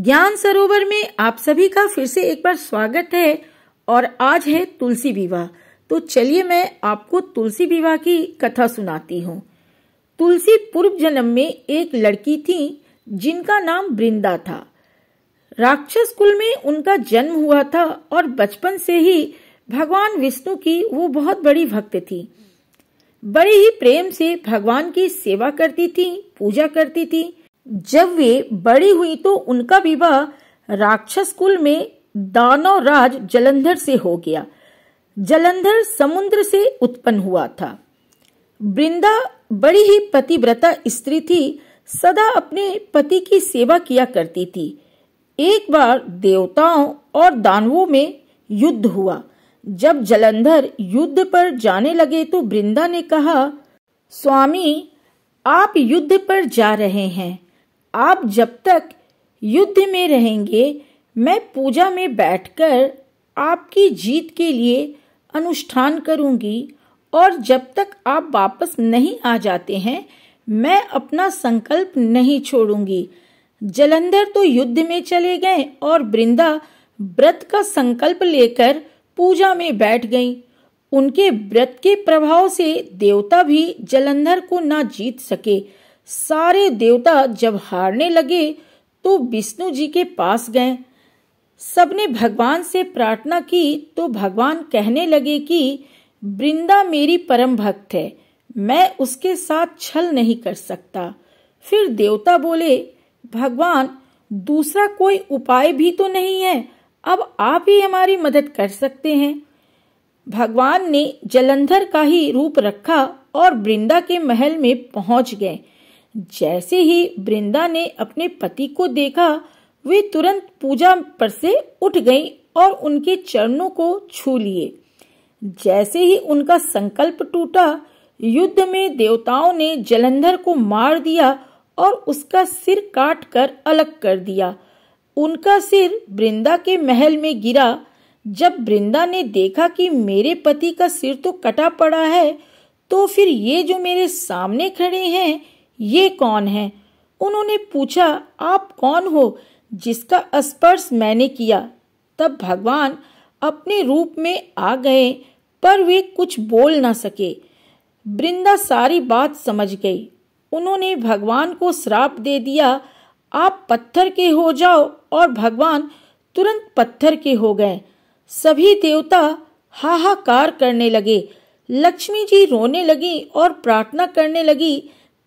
ज्ञान सरोवर में आप सभी का फिर से एक बार स्वागत है और आज है तुलसी विवाह तो चलिए मैं आपको तुलसी विवाह की कथा सुनाती हूँ तुलसी पूर्व जन्म में एक लड़की थी जिनका नाम वृंदा था राक्षस कुल में उनका जन्म हुआ था और बचपन से ही भगवान विष्णु की वो बहुत बड़ी भक्त थी बड़े ही प्रेम से भगवान की सेवा करती थी पूजा करती थी जब वे बड़ी हुई तो उनका विवाह राक्षस कुल में दानव राज जलंधर से हो गया जलंधर समुद्र से उत्पन्न हुआ था वृंदा बड़ी ही पतिव्रता स्त्री थी सदा अपने पति की सेवा किया करती थी एक बार देवताओं और दानवों में युद्ध हुआ जब जलंधर युद्ध पर जाने लगे तो वृंदा ने कहा स्वामी आप युद्ध पर जा रहे हैं आप जब तक युद्ध में रहेंगे मैं पूजा में बैठकर आपकी जीत के लिए अनुष्ठान करूंगी और जब तक आप वापस नहीं आ जाते हैं मैं अपना संकल्प नहीं छोड़ूंगी जलंधर तो युद्ध में चले गए और वृंदा व्रत का संकल्प लेकर पूजा में बैठ गई उनके व्रत के प्रभाव से देवता भी जलंधर को ना जीत सके सारे देवता जब हारने लगे तो विष्णु जी के पास गए सबने भगवान से प्रार्थना की तो भगवान कहने लगे कि वृंदा मेरी परम भक्त है मैं उसके साथ छल नहीं कर सकता फिर देवता बोले भगवान दूसरा कोई उपाय भी तो नहीं है अब आप ही हमारी मदद कर सकते हैं भगवान ने जलंधर का ही रूप रखा और वृंदा के महल में पहुंच गए जैसे ही वृंदा ने अपने पति को देखा वे तुरंत पूजा पर से उठ गईं और उनके चरणों को छू लिए जैसे ही उनका संकल्प टूटा युद्ध में देवताओं ने जलंधर को मार दिया और उसका सिर काट कर अलग कर दिया उनका सिर वृंदा के महल में गिरा जब वृंदा ने देखा कि मेरे पति का सिर तो कटा पड़ा है तो फिर ये जो मेरे सामने खड़े हैं ये कौन है उन्होंने पूछा आप कौन हो जिसका स्पर्श मैंने किया तब भगवान अपने रूप में आ गए पर वे कुछ बोल न सके वृंदा सारी बात समझ गई उन्होंने भगवान को श्राप दे दिया आप पत्थर के हो जाओ और भगवान तुरंत पत्थर के हो गए सभी देवता हाहाकार करने लगे लक्ष्मी जी रोने लगी और प्रार्थना करने लगी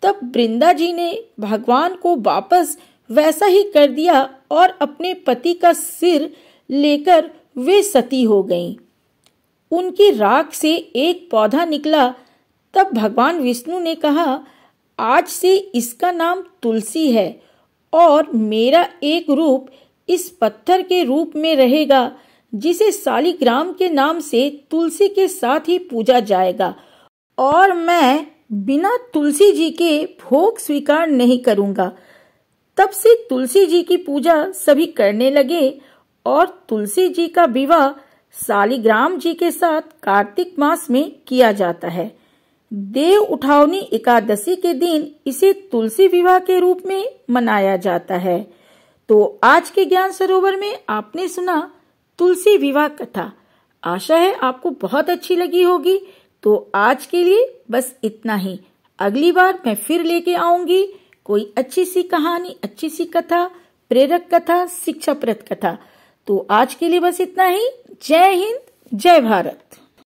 तब वृंदा जी ने भगवान को वापस वैसा ही कर दिया और अपने पति का सिर लेकर वे सती हो गईं। उनकी राख से एक पौधा निकला तब भगवान विष्णु ने कहा आज से इसका नाम तुलसी है और मेरा एक रूप इस पत्थर के रूप में रहेगा जिसे सालिग्राम के नाम से तुलसी के साथ ही पूजा जाएगा और मैं बिना तुलसी जी के भोग स्वीकार नहीं करूंगा तब से तुलसी जी की पूजा सभी करने लगे और तुलसी जी का विवाह सालिग्राम जी के साथ कार्तिक मास में किया जाता है देव उठावनी एकादशी के दिन इसे तुलसी विवाह के रूप में मनाया जाता है तो आज के ज्ञान सरोवर में आपने सुना तुलसी विवाह कथा आशा है आपको बहुत अच्छी लगी होगी तो आज के लिए बस इतना ही अगली बार मैं फिर लेके आऊंगी कोई अच्छी सी कहानी अच्छी सी कथा प्रेरक कथा शिक्षाप्रद कथा तो आज के लिए बस इतना ही जय हिंद जय भारत